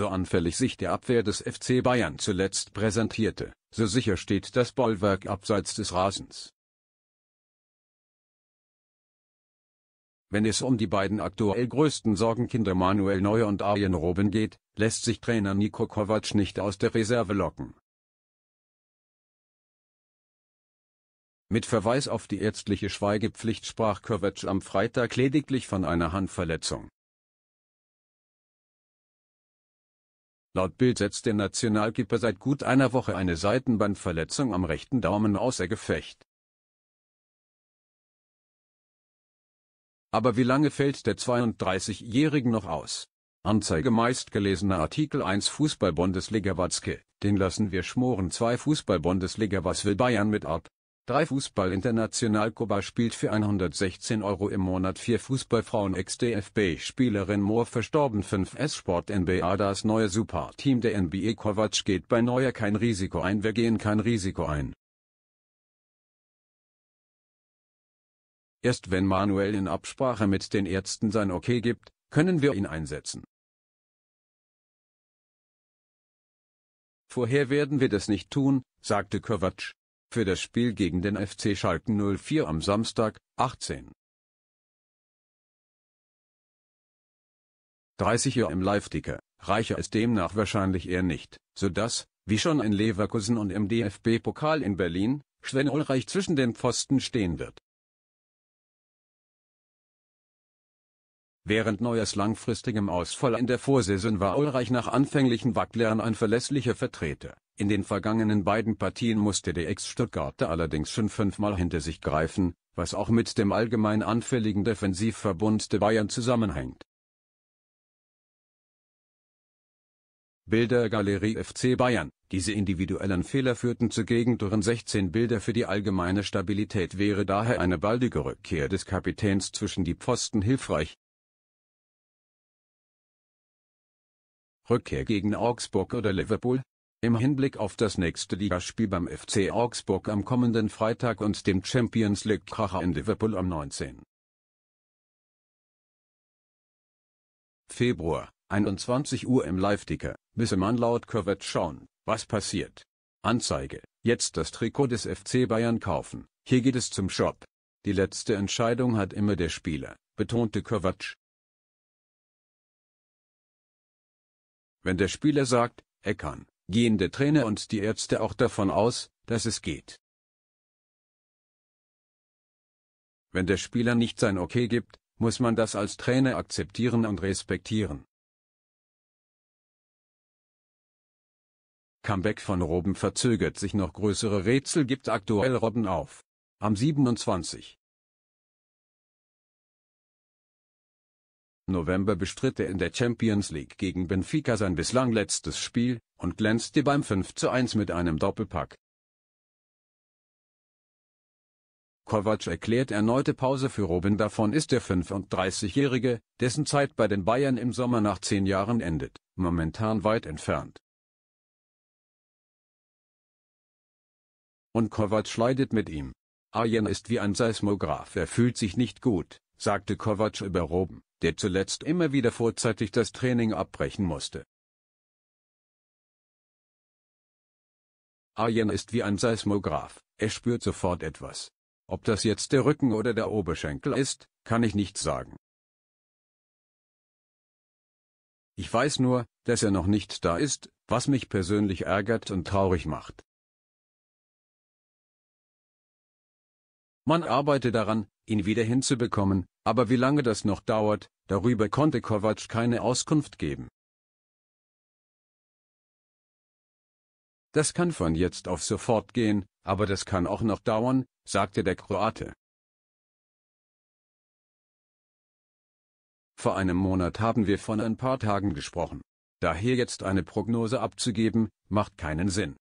so anfällig sich der Abwehr des FC Bayern zuletzt präsentierte, so sicher steht das Bollwerk abseits des Rasens. Wenn es um die beiden aktuell größten Sorgenkinder Manuel Neuer und Arjen Robben geht, lässt sich Trainer Niko Kovac nicht aus der Reserve locken. Mit Verweis auf die ärztliche Schweigepflicht sprach Kovac am Freitag lediglich von einer Handverletzung. Laut Bild setzt der Nationalkeeper seit gut einer Woche eine Seitenbandverletzung am rechten Daumen außer Gefecht. Aber wie lange fällt der 32-Jährigen noch aus? Anzeige meistgelesener Artikel 1 Fußball-Bundesliga Watzke, den lassen wir schmoren 2 Fußball-Bundesliga Was will Bayern mit ab? 3 Fußball International Kuba spielt für 116 Euro im Monat 4 Fußballfrauen Ex-DFB-Spielerin Moore verstorben 5 S-Sport NBA Das neue Superteam der NBA Kovac geht bei Neuer kein Risiko ein Wir gehen kein Risiko ein. Erst wenn Manuel in Absprache mit den Ärzten sein Okay gibt, können wir ihn einsetzen. Vorher werden wir das nicht tun, sagte Kovac für das Spiel gegen den FC Schalke 04 am Samstag, 18. 30 Uhr im Live-Ticker, reiche es demnach wahrscheinlich eher nicht, so dass, wie schon in Leverkusen und im DFB-Pokal in Berlin, Sven Ulreich zwischen den Pfosten stehen wird. Während Neues langfristigem Ausfall in der Vorsaison war Ulreich nach anfänglichen Wacklern ein verlässlicher Vertreter in den vergangenen beiden Partien musste der Ex-Stuttgarter allerdings schon fünfmal hinter sich greifen, was auch mit dem allgemein anfälligen Defensivverbund der Bayern zusammenhängt. Bildergalerie FC Bayern. Diese individuellen Fehler führten zu Gegentoren 16 Bilder für die allgemeine Stabilität wäre daher eine baldige Rückkehr des Kapitäns zwischen die Pfosten hilfreich. Rückkehr gegen Augsburg oder Liverpool? Im Hinblick auf das nächste Ligaspiel beim FC Augsburg am kommenden Freitag und dem Champions League-Kracher in Liverpool am 19. Februar, 21 Uhr im Live-Ticker, Bissemann laut Curvet schauen, was passiert. Anzeige, jetzt das Trikot des FC Bayern kaufen, hier geht es zum Shop. Die letzte Entscheidung hat immer der Spieler, betonte Kovac. Wenn der Spieler sagt, er kann, gehen der Trainer und die Ärzte auch davon aus, dass es geht. Wenn der Spieler nicht sein Okay gibt, muss man das als Trainer akzeptieren und respektieren. Comeback von Robben verzögert sich noch größere Rätsel gibt aktuell Robben auf. Am 27. November bestritt er in der Champions League gegen Benfica sein bislang letztes Spiel und glänzte beim 5:1 mit einem Doppelpack. Kovac erklärt erneute Pause für Robin davon ist der 35-Jährige, dessen Zeit bei den Bayern im Sommer nach zehn Jahren endet, momentan weit entfernt. Und Kovac schleidet mit ihm. Arjen ist wie ein Seismograph, er fühlt sich nicht gut, sagte Kovac über Robben der zuletzt immer wieder vorzeitig das Training abbrechen musste. Arjen ist wie ein Seismograph, er spürt sofort etwas. Ob das jetzt der Rücken oder der Oberschenkel ist, kann ich nicht sagen. Ich weiß nur, dass er noch nicht da ist, was mich persönlich ärgert und traurig macht. Man arbeite daran, ihn wieder hinzubekommen, aber wie lange das noch dauert, darüber konnte Kovac keine Auskunft geben. Das kann von jetzt auf sofort gehen, aber das kann auch noch dauern, sagte der Kroate. Vor einem Monat haben wir von ein paar Tagen gesprochen. Daher jetzt eine Prognose abzugeben, macht keinen Sinn.